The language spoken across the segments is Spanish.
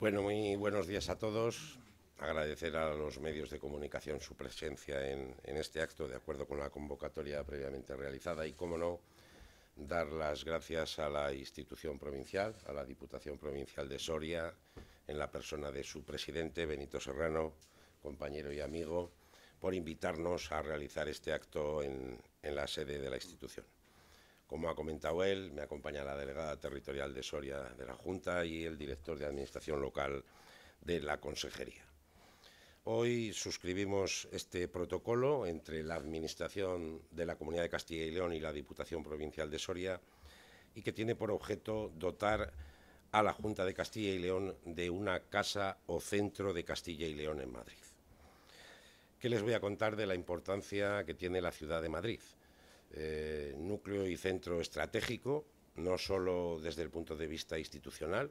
Bueno, muy buenos días a todos. Agradecer a los medios de comunicación su presencia en, este acto, de acuerdo con la convocatoria previamente realizada, y, cómo no, dar las gracias a la institución provincial, a la Diputación Provincial de Soria, en la persona de su presidente, Benito Serrano, compañero y amigo, por invitarnos a realizar este acto en la sede de la institución. Como ha comentado él, me acompaña la delegada territorial de Soria de la Junta y el director de Administración Local de la Consejería. Hoy suscribimos este protocolo entre la Administración de la Comunidad de Castilla y León y la Diputación Provincial de Soria y que tiene por objeto dotar a la Junta de Castilla y León de una casa o centro de Castilla y León en Madrid. ¿Qué les voy a contar de la importancia que tiene la ciudad de Madrid? Eh, núcleo y centro estratégico, no solo desde el punto de vista institucional.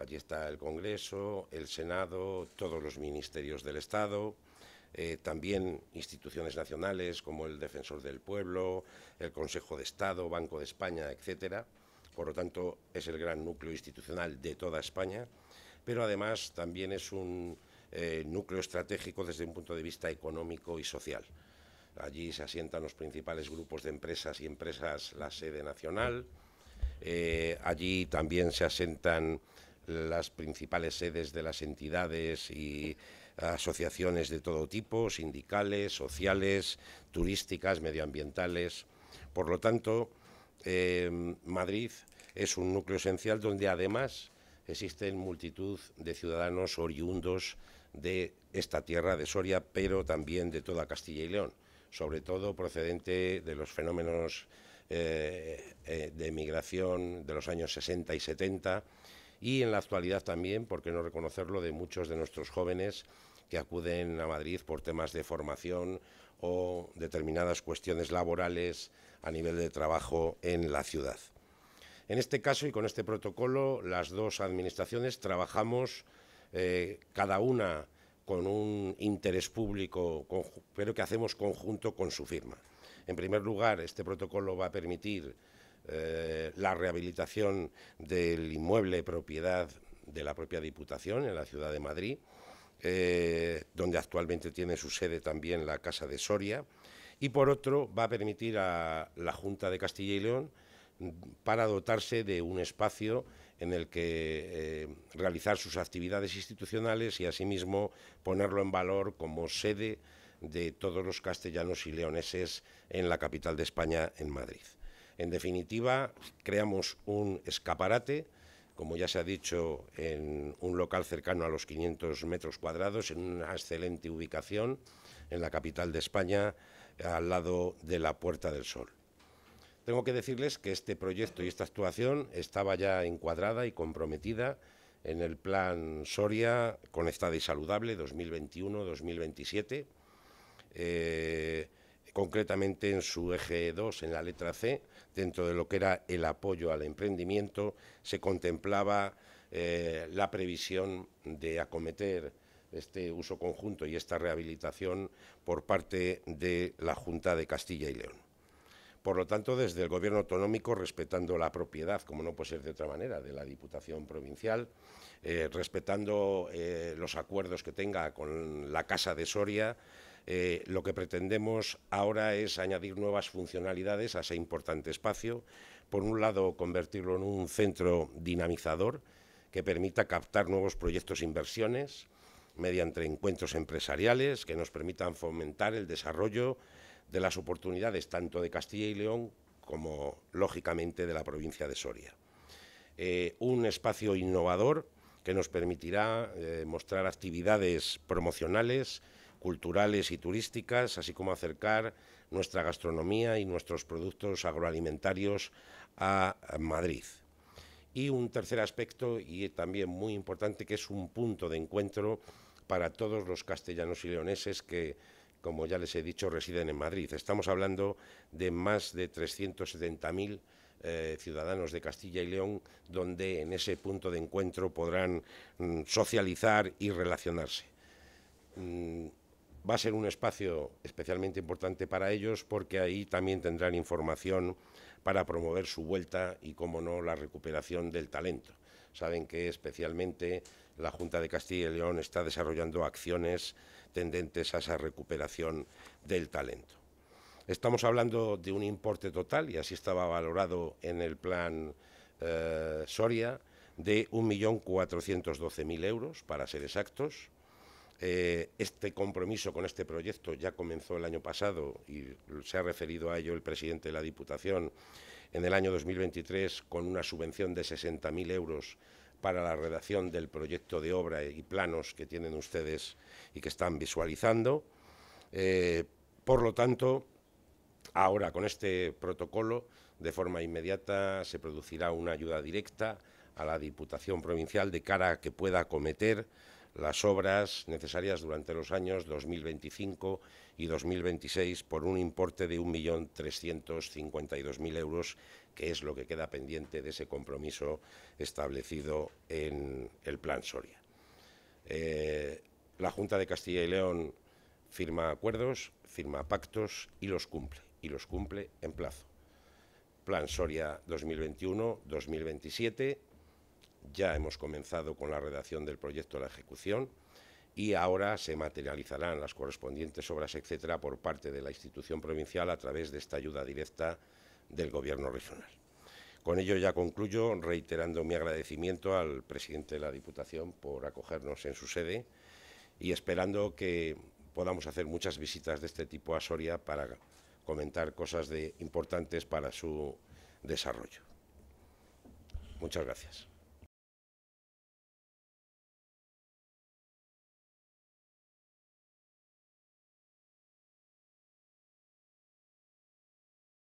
Allí está el Congreso, el Senado, todos los ministerios del Estado, eh, también instituciones nacionales como el Defensor del Pueblo, el Consejo de Estado, Banco de España, etcétera. Por lo tanto, es el gran núcleo institucional de toda España, pero además también es un eh, núcleo estratégico desde un punto de vista económico y social. Allí se asientan los principales grupos de empresas y empresas, la sede nacional. Eh, allí también se asentan las principales sedes de las entidades y asociaciones de todo tipo, sindicales, sociales, turísticas, medioambientales. Por lo tanto, eh, Madrid es un núcleo esencial donde además existen multitud de ciudadanos oriundos de esta tierra de Soria, pero también de toda Castilla y León sobre todo procedente de los fenómenos eh, eh, de migración de los años 60 y 70 y en la actualidad también, por qué no reconocerlo, de muchos de nuestros jóvenes que acuden a Madrid por temas de formación o determinadas cuestiones laborales a nivel de trabajo en la ciudad. En este caso y con este protocolo, las dos administraciones trabajamos eh, cada una con un interés público, pero que hacemos conjunto con su firma. En primer lugar, este protocolo va a permitir eh, la rehabilitación del inmueble propiedad de la propia Diputación en la ciudad de Madrid, eh, donde actualmente tiene su sede también la Casa de Soria, y por otro va a permitir a la Junta de Castilla y León mm, para dotarse de un espacio en el que eh, realizar sus actividades institucionales y asimismo ponerlo en valor como sede de todos los castellanos y leoneses en la capital de España, en Madrid. En definitiva, creamos un escaparate, como ya se ha dicho, en un local cercano a los 500 metros cuadrados, en una excelente ubicación en la capital de España, al lado de la Puerta del Sol. Tengo que decirles que este proyecto y esta actuación estaba ya encuadrada y comprometida en el plan Soria Conectada y Saludable 2021-2027, eh, concretamente en su eje 2, en la letra C, dentro de lo que era el apoyo al emprendimiento, se contemplaba eh, la previsión de acometer este uso conjunto y esta rehabilitación por parte de la Junta de Castilla y León. Por lo tanto, desde el Gobierno autonómico, respetando la propiedad, como no puede ser de otra manera, de la Diputación provincial, eh, respetando eh, los acuerdos que tenga con la Casa de Soria, eh, lo que pretendemos ahora es añadir nuevas funcionalidades a ese importante espacio. Por un lado, convertirlo en un centro dinamizador que permita captar nuevos proyectos e inversiones mediante encuentros empresariales que nos permitan fomentar el desarrollo de las oportunidades tanto de Castilla y León como, lógicamente, de la provincia de Soria. Eh, un espacio innovador que nos permitirá eh, mostrar actividades promocionales, culturales y turísticas, así como acercar nuestra gastronomía y nuestros productos agroalimentarios a Madrid. Y un tercer aspecto, y también muy importante, que es un punto de encuentro para todos los castellanos y leoneses que como ya les he dicho, residen en Madrid. Estamos hablando de más de 370.000 eh, ciudadanos de Castilla y León, donde en ese punto de encuentro podrán mm, socializar y relacionarse. Mm, va a ser un espacio especialmente importante para ellos porque ahí también tendrán información para promover su vuelta y, como no, la recuperación del talento saben que especialmente la Junta de Castilla y León está desarrollando acciones tendentes a esa recuperación del talento. Estamos hablando de un importe total, y así estaba valorado en el plan eh, Soria, de 1.412.000 euros, para ser exactos. Eh, este compromiso con este proyecto ya comenzó el año pasado y se ha referido a ello el presidente de la Diputación en el año 2023 con una subvención de 60.000 euros para la redacción del proyecto de obra y planos que tienen ustedes y que están visualizando. Eh, por lo tanto, ahora con este protocolo, de forma inmediata se producirá una ayuda directa a la Diputación Provincial de cara a que pueda acometer las obras necesarias durante los años 2025 y 2026 por un importe de 1.352.000 euros, que es lo que queda pendiente de ese compromiso establecido en el Plan Soria. Eh, la Junta de Castilla y León firma acuerdos, firma pactos y los cumple, y los cumple en plazo. Plan Soria 2021-2027 ya hemos comenzado con la redacción del proyecto de la ejecución y ahora se materializarán las correspondientes obras, etcétera, por parte de la institución provincial a través de esta ayuda directa del Gobierno regional. Con ello ya concluyo reiterando mi agradecimiento al presidente de la Diputación por acogernos en su sede y esperando que podamos hacer muchas visitas de este tipo a Soria para comentar cosas importantes para su desarrollo. Muchas gracias.